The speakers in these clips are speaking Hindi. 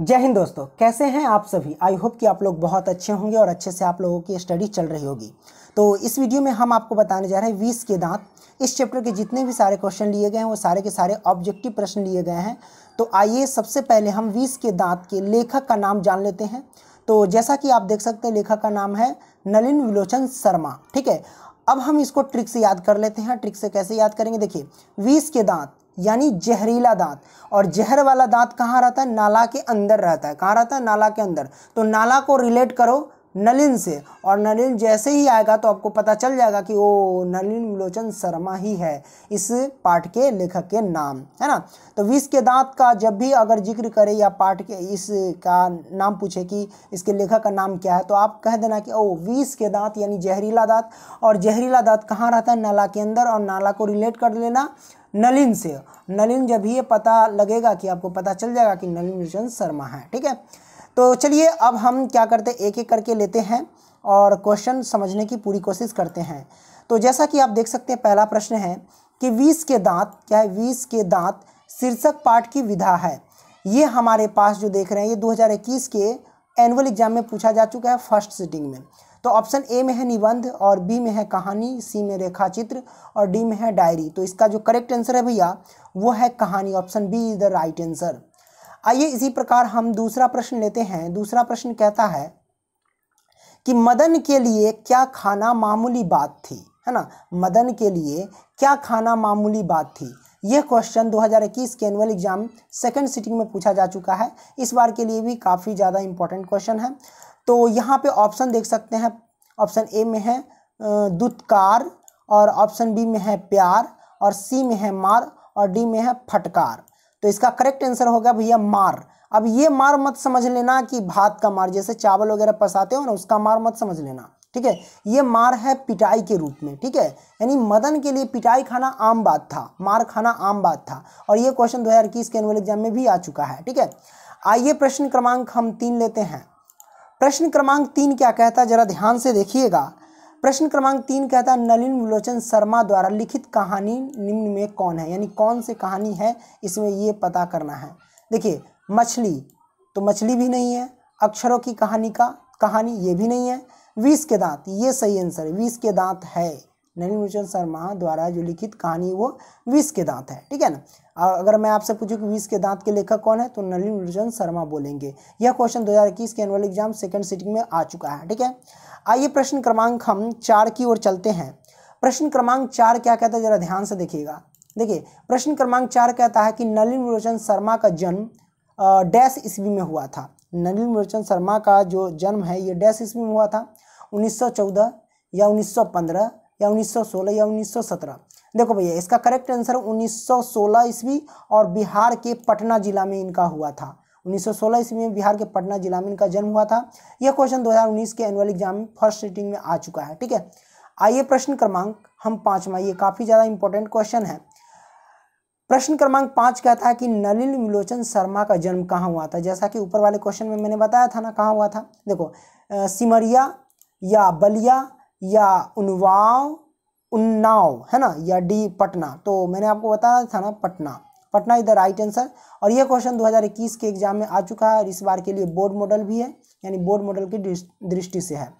जय हिंद दोस्तों कैसे हैं आप सभी आई होप कि आप लोग बहुत अच्छे होंगे और अच्छे से आप लोगों की स्टडी चल रही होगी तो इस वीडियो में हम आपको बताने जा रहे हैं वीस के दांत इस चैप्टर के जितने भी सारे क्वेश्चन लिए गए हैं वो सारे के सारे ऑब्जेक्टिव प्रश्न लिए गए हैं तो आइए सबसे पहले हम बीस के दांत के लेखक का नाम जान लेते हैं तो जैसा कि आप देख सकते हैं लेखक का नाम है नलिन विलोचन शर्मा ठीक है अब हम इसको ट्रिक से याद कर लेते हैं ट्रिक से कैसे याद करेंगे देखिए बीस के दांत यानी जहरीला दांत और जहर वाला दांत कहाँ रहता है नाला के अंदर रहता है कहाँ रहता है नाला के अंदर तो नाला को रिलेट करो नलिन से और नलिन जैसे ही आएगा तो आपको पता चल जाएगा कि वो नलिन विलोचन शर्मा ही है इस पाठ के लेखक के नाम है ना तो विष के दांत का जब भी अगर जिक्र करे या पाठ के इस का नाम पूछे कि इसके लेखक का नाम क्या है तो आप कह देना कि ओ विष के दांत यानी जहरीला दांत और जहरीला दांत कहाँ रहता है नाला के अंदर और नाला को रिलेट कर लेना नलिन से नलिन जब ये पता लगेगा कि आपको पता चल जाएगा कि नलिन विजन शर्मा है ठीक है तो चलिए अब हम क्या करते हैं एक एक करके लेते हैं और क्वेश्चन समझने की पूरी कोशिश करते हैं तो जैसा कि आप देख सकते हैं पहला प्रश्न है कि बीस के दांत क्या है बीस के दांत शीर्षक पाठ की विधा है ये हमारे पास जो देख रहे हैं ये 2021 के एनुअल एग्जाम में पूछा जा चुका है फर्स्ट सिटिंग में तो ऑप्शन ए में है निबंध और बी में है कहानी सी में रेखाचित्र और डी में है डायरी तो इसका जो करेक्ट आंसर है भैया वो है कहानी option B is the right answer आइए इसी प्रकार हम दूसरा प्रश्न लेते हैं दूसरा प्रश्न कहता है कि मदन के लिए क्या खाना मामूली बात थी है ना मदन के लिए क्या खाना मामूली बात थी यह क्वेश्चन 2021 के एनुअल एग्जाम सेकंड सिटिंग में पूछा जा चुका है इस बार के लिए भी काफ़ी ज़्यादा इंपॉर्टेंट क्वेश्चन है तो यहाँ पे ऑप्शन देख सकते हैं ऑप्शन ए में है दुत्कार और ऑप्शन बी में है प्यार और सी में है मार और डी में है फटकार तो इसका करेक्ट आंसर हो गया भैया मार अब ये मार मत समझ लेना कि भात का मार जैसे चावल वगैरह पसाते हो ना उसका मार मत समझ लेना ठीक है ये मार है पिटाई के रूप में ठीक है यानी मदन के लिए पिटाई खाना आम बात था मार खाना आम बात था और ये क्वेश्चन दो हज़ार इक्कीस के एनुअल एग्जाम में भी आ चुका है ठीक है आइए प्रश्न क्रमांक हम तीन लेते हैं प्रश्न क्रमांक तीन क्या कहता है जरा ध्यान से देखिएगा प्रश्न क्रमांक तीन कहता है नलिन मुलोचन शर्मा द्वारा लिखित कहानी निम्न में कौन है यानी कौन सी कहानी है इसमें ये पता करना है देखिए मछली तो मछली भी नहीं है अक्षरों की कहानी का कहानी ये भी नहीं है विष के दांत ये सही आंसर है विष के दांत है नलिन मुलोचन शर्मा द्वारा जो लिखित कहानी वो विष के दांत है ठीक है ना अगर मैं आपसे पूछूं कि विश्व के दांत के लेखक कौन है तो नलिन रंजन शर्मा बोलेंगे यह क्वेश्चन 2021 के एनुअल एग्जाम सेकंड सिटिंग में आ चुका है ठीक है आइए प्रश्न क्रमांक हम चार की ओर चलते हैं प्रश्न क्रमांक चार क्या कहता है जरा ध्यान से देखिएगा देखिए प्रश्न क्रमांक चार कहता है कि नलिन मुरोचन शर्मा का जन्म डैश ईस्वी में हुआ था नलिन मुरोचन शर्मा का जो जन्म है ये डैश ईस्वी में हुआ था 1914 या या 1916 या 1917 देखो भैया इसका करेक्ट आंसर 1916 ईस्वी और बिहार के पटना जिला में इनका हुआ था 1916 ईस्वी में बिहार के पटना जिला में इनका जन्म हुआ था यह क्वेश्चन 2019 के एनुअल एग्जाम में फर्स्ट सीटिंग में आ चुका है ठीक है आइए प्रश्न क्रमांक हम पाँचवा ये काफ़ी ज़्यादा इंपॉर्टेंट क्वेश्चन है प्रश्न क्रमांक पाँच कहता है कि नलिन विलोचन शर्मा का जन्म कहाँ हुआ था जैसा कि ऊपर वाले क्वेश्चन में मैंने बताया था ना कहाँ हुआ था देखो सिमरिया या बलिया या उन्वाव उन्नाव है ना या डी पटना तो मैंने आपको बताया था ना Patna Patna is the right answer और ये क्वेश्चन 2021 के एग्जाम में आ चुका है और इस बार के लिए बोर्ड मॉडल भी है यानी बोर्ड मॉडल की दृष्टि से है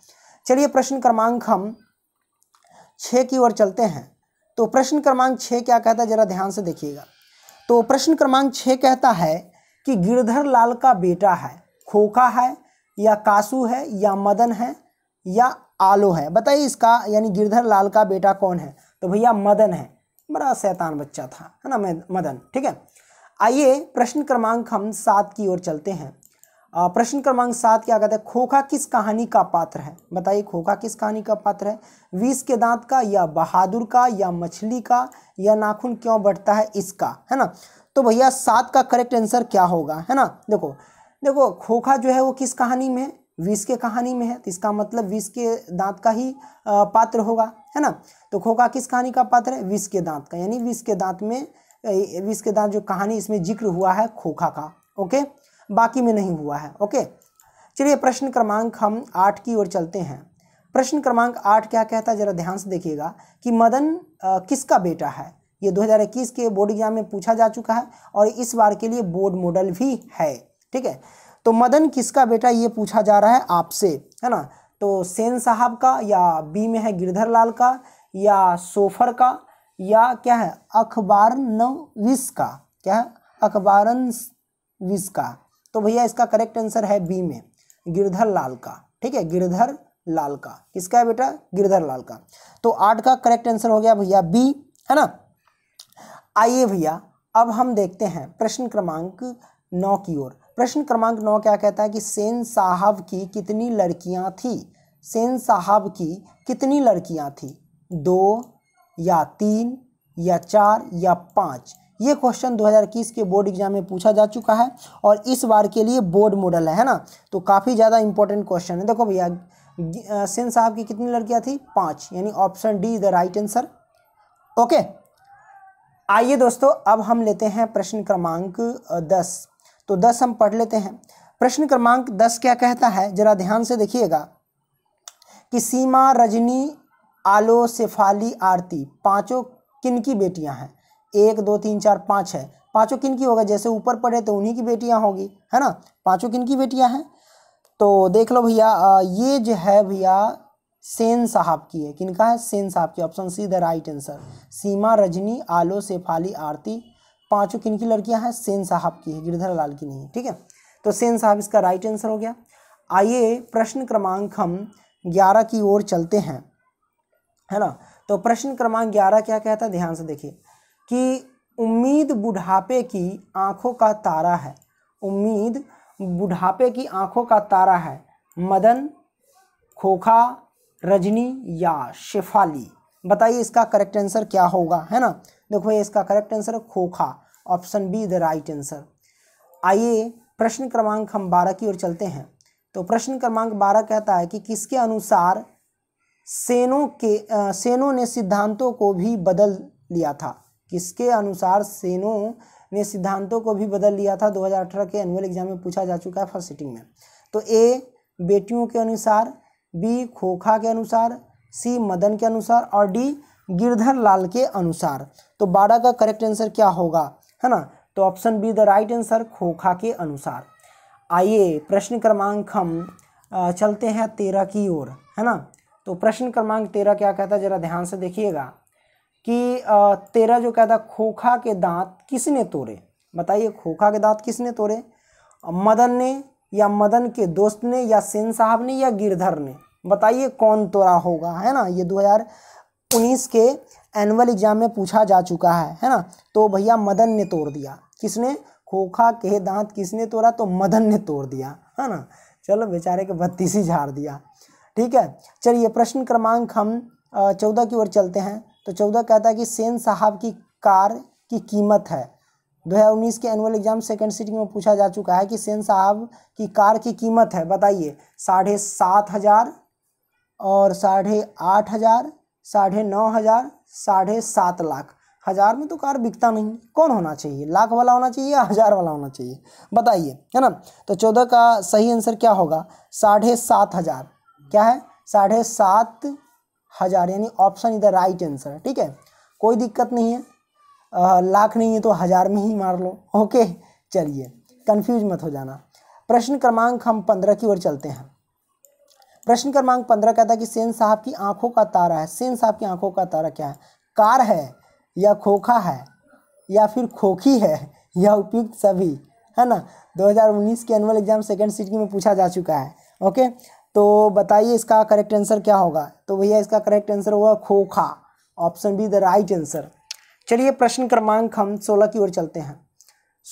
चलिए प्रश्न क्रमांक हम छः की ओर चलते हैं तो प्रश्न क्रमांक छः क्या कहता है जरा ध्यान से देखिएगा तो प्रश्न क्रमांक छः कहता है कि गिरधर लाल का बेटा है खोखा है या कासू है या मदन है या आलो है बताइए इसका यानी गिरधर लाल का बेटा कौन है तो भैया मदन है बड़ा शैतान बच्चा था है ना मदन ठीक है आइए प्रश्न क्रमांक हम सात की ओर चलते हैं प्रश्न क्रमांक सात क्या कहते हैं खोखा किस कहानी का पात्र है बताइए खोखा किस कहानी का पात्र है विष के दांत का या बहादुर का या मछली का या नाखून क्यों बढ़ता है इसका है ना तो भैया सात का करेक्ट आंसर क्या होगा है ना देखो देखो खोखा जो है वो किस कहानी में विष के कहानी में है तो इसका मतलब विष के दांत का ही पात्र होगा है ना तो खोखा किस कहानी का पात्र है विष के दांत का यानी विष के दांत में विष के दांत जो कहानी इसमें जिक्र हुआ है खोखा का ओके बाकी में नहीं हुआ है ओके चलिए प्रश्न क्रमांक हम आठ की ओर चलते हैं प्रश्न क्रमांक आठ क्या कहता है जरा ध्यान से देखिएगा कि मदन आ, किसका बेटा है ये 2021 के बोर्ड एग्जाम में पूछा जा चुका है और इस बार के लिए बोर्ड मॉडल भी है ठीक है तो मदन किसका बेटा ये पूछा जा रहा है आपसे है ना तो सेन साहब का या बी में है गिरधर लाल का या सोफर का या क्या है अखबार नविस का क्या है अखबार विस का तो भैया इसका करेक्ट आंसर है बी में गिरधर लाल का ठीक है गिरधर लाल का किसका है बेटा गिरधर लाल का तो आठ का करेक्ट आंसर हो गया भैया बी है ना आइए भैया अब हम देखते हैं प्रश्न क्रमांक नौ की ओर प्रश्न क्रमांक नौ क्या कहता है कि सेन साहब की कितनी लड़कियां थी सेन साहब की कितनी लड़कियां थी दो या तीन या चार या पाँच ये क्वेश्चन 2021 के बोर्ड एग्जाम में पूछा जा चुका है और इस बार के लिए बोर्ड मॉडल है, है ना तो काफ़ी ज़्यादा इंपॉर्टेंट क्वेश्चन है देखो भैया सेन साहब की कितनी लड़कियाँ थी पाँच यानी option D is the right answer okay आइए दोस्तों अब हम लेते हैं प्रश्न क्रमांक दस तो दस हम पढ़ लेते हैं प्रश्न क्रमांक दस क्या कहता है जरा ध्यान से देखिएगा कि सीमा रजनी आलो सेफाली आरती पांचों किन की बेटियां हैं एक दो तीन चार पाँच है पांचों किन की होगा जैसे ऊपर पढ़े तो उन्हीं की बेटियां होगी है ना पांचों किन की बेटियां हैं तो देख लो भैया ये जो है भैया सेन साहब की है किनका है सेन साहब की option C the right answer Seema Rajni Alo Sefali Aarti पांचों किन की लड़कियां हैं सेन साहब की है गिरधर लाल की नहीं ठीक है तो सेन साहब इसका राइट आंसर हो गया आइए प्रश्न क्रमांक हम ग्यारह की ओर चलते हैं है ना तो प्रश्न क्रमांक ग्यारह क्या कहता है ध्यान से देखिए कि उम्मीद बुढ़ापे की आंखों का तारा है उम्मीद बुढ़ापे की आंखों का तारा है मदन खोखा रजनी या शेफाली बताइए इसका करेक्ट आंसर क्या होगा है ना देखो ये इसका करेक्ट आंसर खोखा option B the right answer आइए प्रश्न क्रमांक हम बारह की ओर चलते हैं तो प्रश्न क्रमांक बारह कहता है कि किसके अनुसार सेनों के आ, सेनों ने सिद्धांतों को भी बदल लिया था किसके अनुसार सेनों ने सिद्धांतों को भी बदल लिया था 2018 के एनुअल एग्जाम में पूछा जा चुका है फर्स्ट सिटिंग में तो ए बेटियों के अनुसार बी खोखा के अनुसार सी मदन के अनुसार और डी गिरधर लाल के अनुसार तो बारह का करेक्ट आंसर क्या होगा है ना तो option B the right answer खोखा के अनुसार आइए प्रश्न क्रमांक हम चलते हैं तेरह की ओर है ना तो प्रश्न क्रमांक तेरह क्या कहता है जरा ध्यान से देखिएगा कि तेरह जो कहता खोखा के दांत किसने तोड़े बताइए खोखा के दांत किसने तोड़े मदन ने या मदन के दोस्त ने या सेन साहब ने या गिरधर ने बताइए कौन तोड़ा होगा है ना ये हजार उन्नीस के एनुअल एग्जाम में पूछा जा चुका है है ना तो भैया मदन ने तोड़ दिया किसने खोखा के दांत किसने तोड़ा तो मदन ने तोड़ दिया है ना चलो बेचारे के बत्तीस ही झाड़ दिया ठीक है चलिए प्रश्न क्रमांक हम चौदह की ओर चलते हैं तो चौदह कहता है कि सेन साहब की कार की कीमत है 2019 के एनुअल एग्जाम सेकंड सीट में पूछा जा चुका है कि सेन साहब की कार की कीमत है बताइए साढ़े सात हज़ार और साढ़े आठ हज़ार साढ़े नौ हज़ार साढ़े सात लाख हज़ार में तो कार बिकता नहीं कौन होना चाहिए लाख वाला होना चाहिए या हज़ार वाला होना चाहिए बताइए है ना तो चौदह का सही आंसर क्या होगा साढ़े सात हज़ार क्या है साढ़े सात हज़ार यानी ऑप्शन इधर राइट आंसर ठीक है कोई दिक्कत नहीं है लाख नहीं है तो हज़ार में ही मार लो ओके चलिए कन्फ्यूज मत हो जाना प्रश्न क्रमांक हम पंद्रह की ओर चलते हैं प्रश्न क्रमांक पंद्रह कहता है कि सेन साहब की आंखों का तारा है सेन साहब की आंखों का तारा क्या है कार है या खोखा है या फिर खोखी है या उपयुक्त सभी है ना 2019 के एनुअल एग्जाम सेकेंड सीट में पूछा जा चुका है ओके तो बताइए इसका करेक्ट आंसर क्या होगा तो भैया इसका करेक्ट आंसर होगा खोखा option B the right answer चलिए प्रश्न क्रमांक हम सोलह की ओर चलते हैं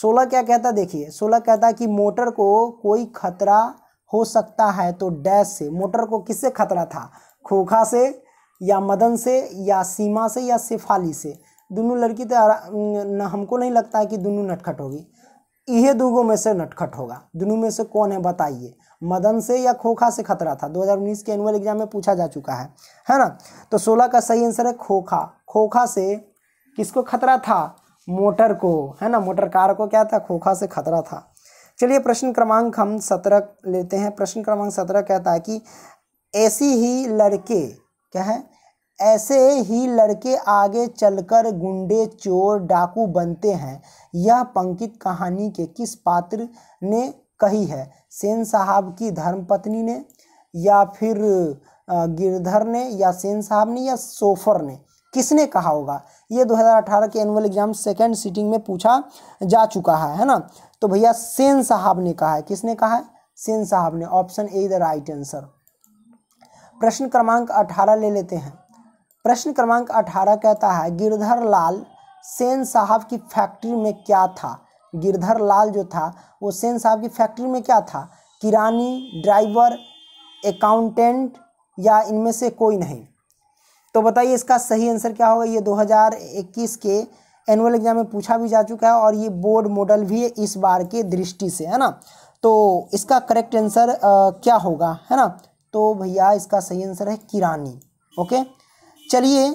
सोलह क्या कहता है देखिए सोलह कहता है कि मोटर को कोई खतरा हो सकता है तो डैश से मोटर को किससे खतरा था खोखा से या मदन से या सीमा से या शेफाली से दोनों लड़की तो हमको नहीं लगता है कि दोनों नटखट होगी यह दोगों में से नटखट होगा दोनों में से कौन है बताइए मदन से या खोखा से खतरा था 2019 के एनुअल एग्जाम में पूछा जा चुका है है ना तो 16 का सही आंसर है खोखा खोखा से किसको खतरा था मोटर को है ना मोटर कार को क्या था खोखा से खतरा था चलिए प्रश्न क्रमांक हम सत्रह लेते हैं प्रश्न क्रमांक सत्रह कहता है कि ऐसी ही लड़के क्या है ऐसे ही लड़के आगे चलकर गुंडे चोर डाकू बनते हैं यह पंकित कहानी के किस पात्र ने कही है सेन साहब की धर्मपत्नी ने या फिर गिरधर ने या सेन साहब ने या सोफर ने किसने कहा होगा ये 2018 के एनुअल एग्जाम सेकेंड सीटिंग में पूछा जा चुका है है ना तो भैया सेन साहब ने कहा है किसने कहा है सेन साहब ने option A the right answer प्रश्न क्रमांक 18 ले लेते हैं प्रश्न क्रमांक 18 कहता है गिरधर लाल सेन साहब की फैक्ट्री में क्या था गिरधर लाल जो था वो सेन साहब की फैक्ट्री में क्या था किरानी ड्राइवर अकाउंटेंट या इनमें से कोई नहीं तो बताइए इसका सही आंसर क्या होगा ये 2021 के एनुअल एग्जाम में पूछा भी जा चुका है और ये बोर्ड मॉडल भी है इस बार के दृष्टि से है ना तो इसका करेक्ट आंसर क्या होगा है ना तो भैया इसका सही आंसर है किरानी ओके चलिए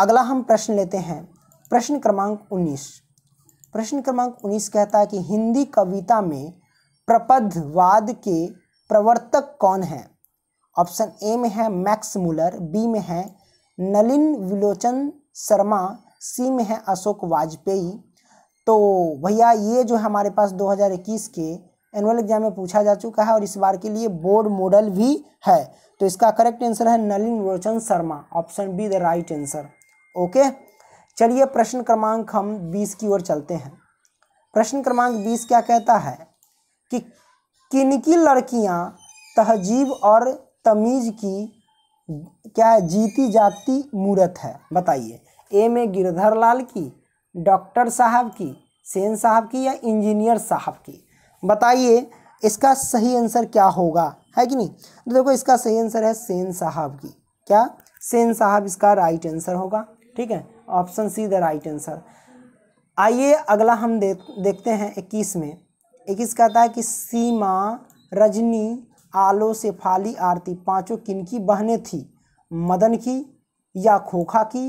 अगला हम प्रश्न लेते हैं प्रश्न क्रमांक उन्नीस प्रश्न क्रमांक उन्नीस कहता है कि हिंदी कविता में प्रपद्धवाद के प्रवर्तक कौन हैं ऑप्शन ए में है मैक्स मुलर बी में है नलिन विलोचन शर्मा सी में है अशोक वाजपेयी तो भैया ये जो है हमारे पास 2021 के एनुअल एग्जाम में पूछा जा चुका है और इस बार के लिए बोर्ड मॉडल भी है तो इसका करेक्ट आंसर है Nalin Vilochan Sharma option B the right answer okay चलिए प्रश्न क्रमांक हम 20 की ओर चलते हैं प्रश्न क्रमांक 20 क्या कहता है कि किनकी लड़कियां तहजीब और तमीज़ की क्या है जीती जाती मूर्त है बताइए ए में गिरधर लाल की डॉक्टर साहब की सेन साहब की या इंजीनियर साहब की बताइए इसका सही आंसर क्या होगा है कि नहीं तो देखो इसका सही आंसर है सेन साहब की क्या सेन साहब इसका राइट आंसर होगा ठीक है option C the right answer आइए अगला हम दे, देखते हैं इक्कीस में इक्कीस कहता है कि सीमा रजनी आलो से फाली आरती पांचों किनकी बहनें थी मदन की या खोखा की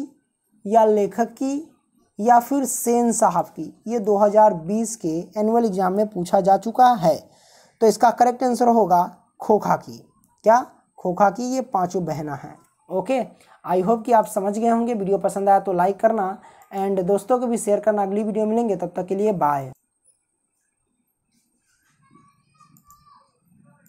या लेखक की या फिर सेन साहब की ये 2020 के एनुअल एग्ज़ाम में पूछा जा चुका है तो इसका करेक्ट आंसर होगा खोखा की क्या खोखा की ये पांचों बहना हैं ओके आई होप कि आप समझ गए होंगे वीडियो पसंद आया तो लाइक करना एंड दोस्तों को भी शेयर करना अगली वीडियो मिलेंगे तब तक के लिए बाय